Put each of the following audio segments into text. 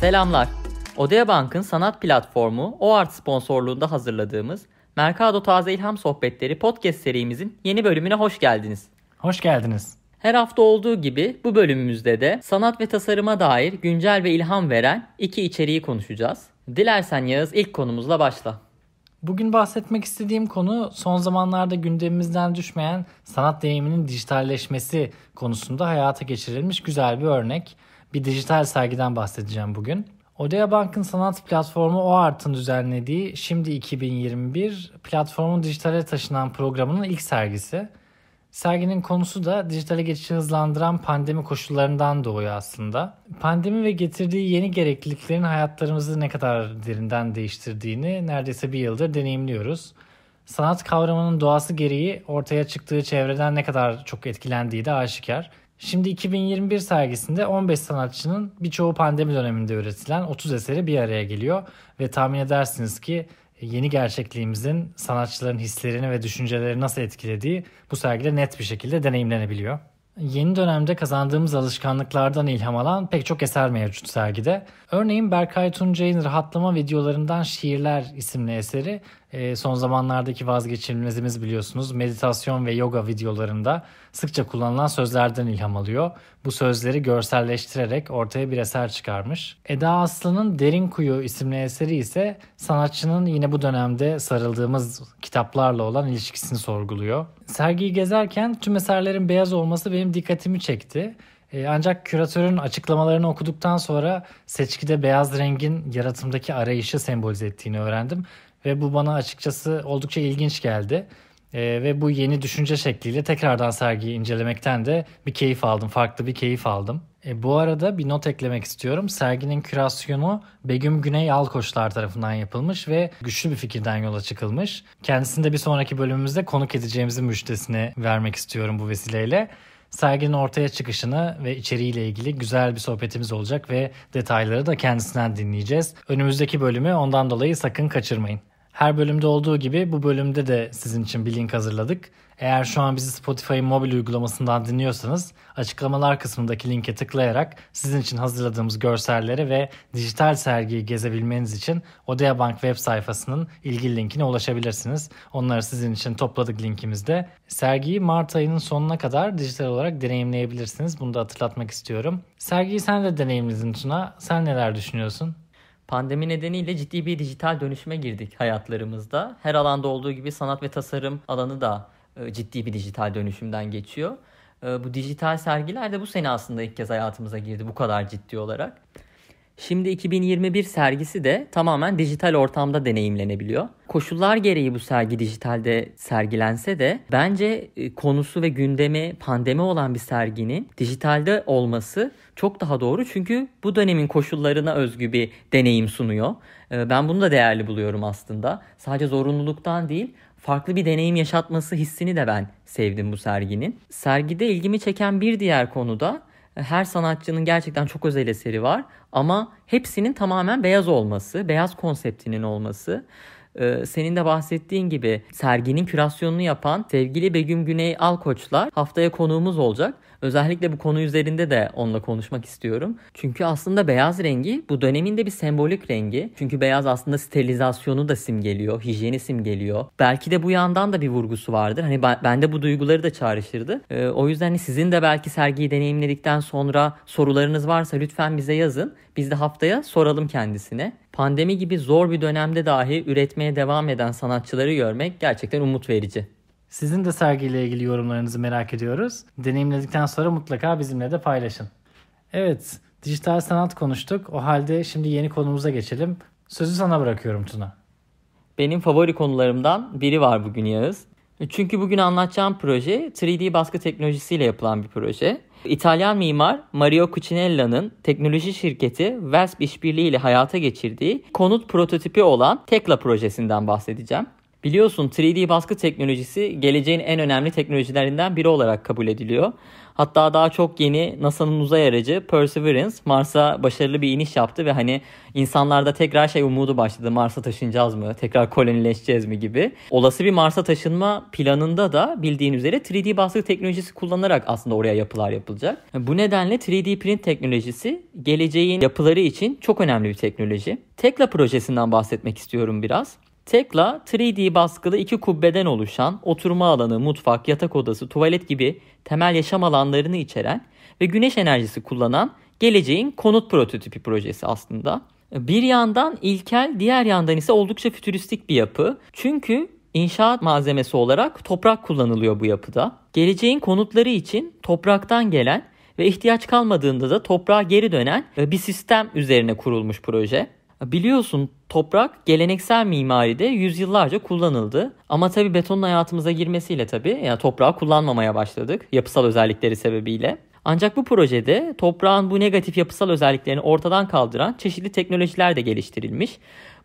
Selamlar. Odea Bank'ın sanat platformu OART sponsorluğunda hazırladığımız Mercado Taze İlham Sohbetleri podcast serimizin yeni bölümüne hoş geldiniz. Hoş geldiniz. Her hafta olduğu gibi bu bölümümüzde de sanat ve tasarıma dair güncel ve ilham veren iki içeriği konuşacağız. Dilersen Yağız ilk konumuzla başla. Bugün bahsetmek istediğim konu son zamanlarda gündemimizden düşmeyen sanat deneyiminin dijitalleşmesi konusunda hayata geçirilmiş güzel bir örnek bir dijital sergiden bahsedeceğim bugün. Odea Bank'ın sanat platformu O Art'ın düzenlediği Şimdi 2021 platformun dijitale taşınan programının ilk sergisi. Serginin konusu da dijitale geçişi hızlandıran pandemi koşullarından doğuyor aslında. Pandemi ve getirdiği yeni gerekliliklerin hayatlarımızı ne kadar derinden değiştirdiğini neredeyse bir yıldır deneyimliyoruz. Sanat kavramının doğası gereği ortaya çıktığı çevreden ne kadar çok etkilendiği de aşikar. Şimdi 2021 sergisinde 15 sanatçının birçoğu pandemi döneminde üretilen 30 eseri bir araya geliyor ve tahmin edersiniz ki e, yeni gerçekliğimizin sanatçıların hislerini ve düşünceleri nasıl etkilediği bu sergide net bir şekilde deneyimlenebiliyor. Yeni dönemde kazandığımız alışkanlıklardan ilham alan pek çok eser mevcut sergide. Örneğin Berkay Tuncay'ın Rahatlama Videolarından Şiirler isimli eseri e, son zamanlardaki vazgeçilmezimiz biliyorsunuz meditasyon ve yoga videolarında sıkça kullanılan sözlerden ilham alıyor. Bu sözleri görselleştirerek ortaya bir eser çıkarmış. Eda Aslan'ın Derin Kuyu isimli eseri ise sanatçının yine bu dönemde sarıldığımız kitaplarla olan ilişkisini sorguluyor. Sergiyi gezerken tüm eserlerin beyaz olması ve benim dikkatimi çekti. E, ancak küratörün açıklamalarını okuduktan sonra seçkide beyaz rengin yaratımdaki arayışı sembolize ettiğini öğrendim. Ve bu bana açıkçası oldukça ilginç geldi. E, ve bu yeni düşünce şekliyle tekrardan sergiyi incelemekten de bir keyif aldım. Farklı bir keyif aldım. E, bu arada bir not eklemek istiyorum. Serginin kürasyonu Begüm Güney Alkoçlar tarafından yapılmış ve güçlü bir fikirden yola çıkılmış. Kendisini de bir sonraki bölümümüzde konuk edeceğimizin müjdesini vermek istiyorum bu vesileyle serginin ortaya çıkışını ve içeriğiyle ilgili güzel bir sohbetimiz olacak ve detayları da kendisinden dinleyeceğiz. Önümüzdeki bölümü ondan dolayı sakın kaçırmayın. Her bölümde olduğu gibi bu bölümde de sizin için bir link hazırladık. Eğer şu an bizi Spotify'ın mobil uygulamasından dinliyorsanız açıklamalar kısmındaki linke tıklayarak sizin için hazırladığımız görselleri ve dijital sergiyi gezebilmeniz için Odea Bank web sayfasının ilgili linkine ulaşabilirsiniz. Onları sizin için topladık linkimizde. Sergiyi Mart ayının sonuna kadar dijital olarak deneyimleyebilirsiniz. Bunu da hatırlatmak istiyorum. Sergiyi sen de deneyimledin Tuna. Sen neler düşünüyorsun? Pandemi nedeniyle ciddi bir dijital dönüşüme girdik hayatlarımızda. Her alanda olduğu gibi sanat ve tasarım alanı da e, ciddi bir dijital dönüşümden geçiyor. E, bu dijital sergiler de bu sene aslında ilk kez hayatımıza girdi bu kadar ciddi olarak. Şimdi 2021 sergisi de tamamen dijital ortamda deneyimlenebiliyor. Koşullar gereği bu sergi dijitalde sergilense de bence e, konusu ve gündemi pandemi olan bir serginin dijitalde olması çok daha doğru. Çünkü bu dönemin koşullarına özgü bir deneyim sunuyor. E, ben bunu da değerli buluyorum aslında. Sadece zorunluluktan değil farklı bir deneyim yaşatması hissini de ben sevdim bu serginin. Sergide ilgimi çeken bir diğer konu da her sanatçının gerçekten çok özel eseri var ama hepsinin tamamen beyaz olması, beyaz konseptinin olması. Ee, senin de bahsettiğin gibi serginin kürasyonunu yapan sevgili Begüm Güney Alkoçlar haftaya konuğumuz olacak. Özellikle bu konu üzerinde de onunla konuşmak istiyorum. Çünkü aslında beyaz rengi bu döneminde bir sembolik rengi. Çünkü beyaz aslında sterilizasyonu da simgeliyor, hijyeni simgeliyor. Belki de bu yandan da bir vurgusu vardır. Hani bende bu duyguları da çağrıştırdı. Ee, o yüzden hani sizin de belki sergiyi deneyimledikten sonra sorularınız varsa lütfen bize yazın. Biz de haftaya soralım kendisine. Pandemi gibi zor bir dönemde dahi üretmeye devam eden sanatçıları görmek gerçekten umut verici. Sizin de sergiyle ilgili yorumlarınızı merak ediyoruz. Deneyimledikten sonra mutlaka bizimle de paylaşın. Evet, dijital sanat konuştuk. O halde şimdi yeni konumuza geçelim. Sözü sana bırakıyorum Tuna. Benim favori konularımdan biri var bugün Yağız. Çünkü bugün anlatacağım proje 3D baskı teknolojisiyle yapılan bir proje. İtalyan mimar Mario Cucinella'nın teknoloji şirketi Vesp işbirliği ile hayata geçirdiği konut prototipi olan Tekla projesinden bahsedeceğim. Biliyorsun 3D baskı teknolojisi geleceğin en önemli teknolojilerinden biri olarak kabul ediliyor. Hatta daha çok yeni NASA'nın uzay aracı Perseverance Mars'a başarılı bir iniş yaptı ve hani insanlarda tekrar şey umudu başladı. Mars'a taşınacağız mı? Tekrar kolonileşeceğiz mi gibi. Olası bir Mars'a taşınma planında da bildiğin üzere 3D baskı teknolojisi kullanarak aslında oraya yapılar yapılacak. Bu nedenle 3D print teknolojisi geleceğin yapıları için çok önemli bir teknoloji. Tekla projesinden bahsetmek istiyorum biraz. Tekla 3D baskılı iki kubbeden oluşan oturma alanı, mutfak, yatak odası, tuvalet gibi temel yaşam alanlarını içeren ve güneş enerjisi kullanan geleceğin konut prototipi projesi aslında. Bir yandan ilkel, diğer yandan ise oldukça fütüristik bir yapı. Çünkü inşaat malzemesi olarak toprak kullanılıyor bu yapıda. Geleceğin konutları için topraktan gelen ve ihtiyaç kalmadığında da toprağa geri dönen bir sistem üzerine kurulmuş proje. Biliyorsun toprak geleneksel mimaride yüzyıllarca kullanıldı. Ama tabii betonun hayatımıza girmesiyle tabii yani toprağı kullanmamaya başladık yapısal özellikleri sebebiyle. Ancak bu projede toprağın bu negatif yapısal özelliklerini ortadan kaldıran çeşitli teknolojiler de geliştirilmiş.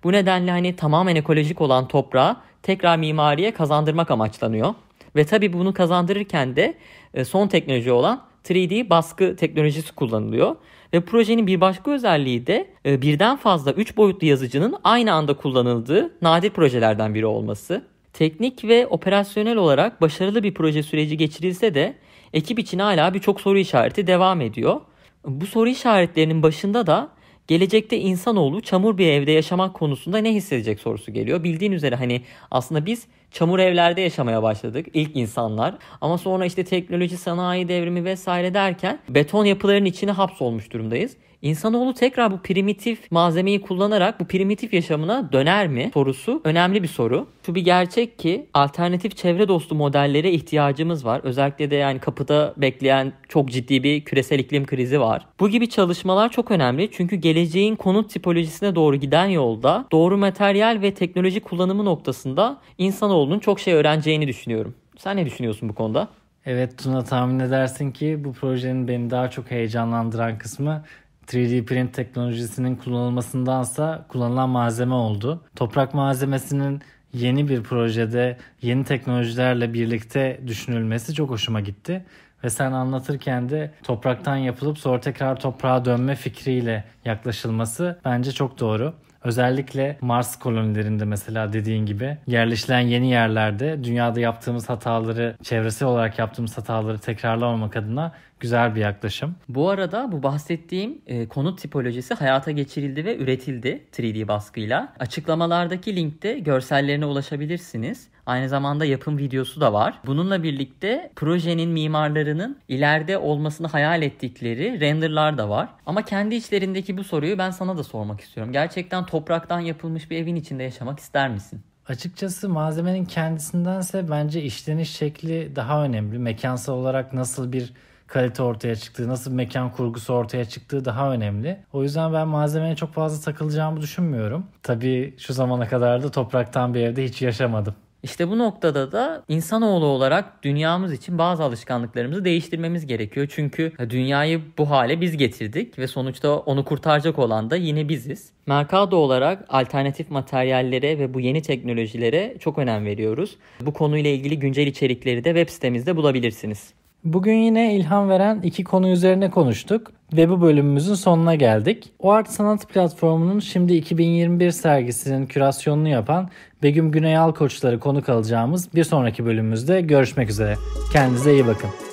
Bu nedenle hani tamamen ekolojik olan toprağı tekrar mimariye kazandırmak amaçlanıyor. Ve tabii bunu kazandırırken de e, son teknoloji olan 3D baskı teknolojisi kullanılıyor. Ve projenin bir başka özelliği de e, birden fazla 3 boyutlu yazıcının aynı anda kullanıldığı nadir projelerden biri olması. Teknik ve operasyonel olarak başarılı bir proje süreci geçirilse de ekip için hala birçok soru işareti devam ediyor. Bu soru işaretlerinin başında da gelecekte insanoğlu çamur bir evde yaşamak konusunda ne hissedecek sorusu geliyor. Bildiğin üzere hani aslında biz çamur evlerde yaşamaya başladık ilk insanlar ama sonra işte teknoloji sanayi devrimi vesaire derken beton yapıların içine hapsolmuş durumdayız. İnsanoğlu tekrar bu primitif malzemeyi kullanarak bu primitif yaşamına döner mi sorusu önemli bir soru. Şu bir gerçek ki alternatif çevre dostu modellere ihtiyacımız var. Özellikle de yani kapıda bekleyen çok ciddi bir küresel iklim krizi var. Bu gibi çalışmalar çok önemli çünkü geleceğin konut tipolojisine doğru giden yolda doğru materyal ve teknoloji kullanımı noktasında insanoğlunun çok şey öğreneceğini düşünüyorum. Sen ne düşünüyorsun bu konuda? Evet Tuna tahmin edersin ki bu projenin beni daha çok heyecanlandıran kısmı 3D print teknolojisinin kullanılmasındansa kullanılan malzeme oldu. Toprak malzemesinin yeni bir projede yeni teknolojilerle birlikte düşünülmesi çok hoşuma gitti. Ve sen anlatırken de topraktan yapılıp sonra tekrar toprağa dönme fikriyle yaklaşılması bence çok doğru. Özellikle Mars kolonilerinde mesela dediğin gibi yerleşilen yeni yerlerde dünyada yaptığımız hataları, çevresel olarak yaptığımız hataları tekrarlamamak adına güzel bir yaklaşım. Bu arada bu bahsettiğim e, konut tipolojisi hayata geçirildi ve üretildi 3D baskıyla. Açıklamalardaki linkte görsellerine ulaşabilirsiniz. Aynı zamanda yapım videosu da var. Bununla birlikte projenin mimarlarının ileride olmasını hayal ettikleri renderlar da var. Ama kendi içlerindeki bu soruyu ben sana da sormak istiyorum. Gerçekten topraktan yapılmış bir evin içinde yaşamak ister misin? Açıkçası malzemenin kendisindense bence işleniş şekli daha önemli. Mekansal olarak nasıl bir kalite ortaya çıktığı, nasıl bir mekan kurgusu ortaya çıktığı daha önemli. O yüzden ben malzemeye çok fazla takılacağımı düşünmüyorum. Tabii şu zamana kadar da topraktan bir evde hiç yaşamadım. İşte bu noktada da insanoğlu olarak dünyamız için bazı alışkanlıklarımızı değiştirmemiz gerekiyor. Çünkü dünyayı bu hale biz getirdik ve sonuçta onu kurtaracak olan da yine biziz. Mercado olarak alternatif materyallere ve bu yeni teknolojilere çok önem veriyoruz. Bu konuyla ilgili güncel içerikleri de web sitemizde bulabilirsiniz. Bugün yine ilham veren iki konu üzerine konuştuk ve bu bölümümüzün sonuna geldik. O Art Sanat Platformu'nun şimdi 2021 sergisinin kürasyonunu yapan Begüm Güney Alkoçları konuk alacağımız bir sonraki bölümümüzde görüşmek üzere. Kendinize iyi bakın.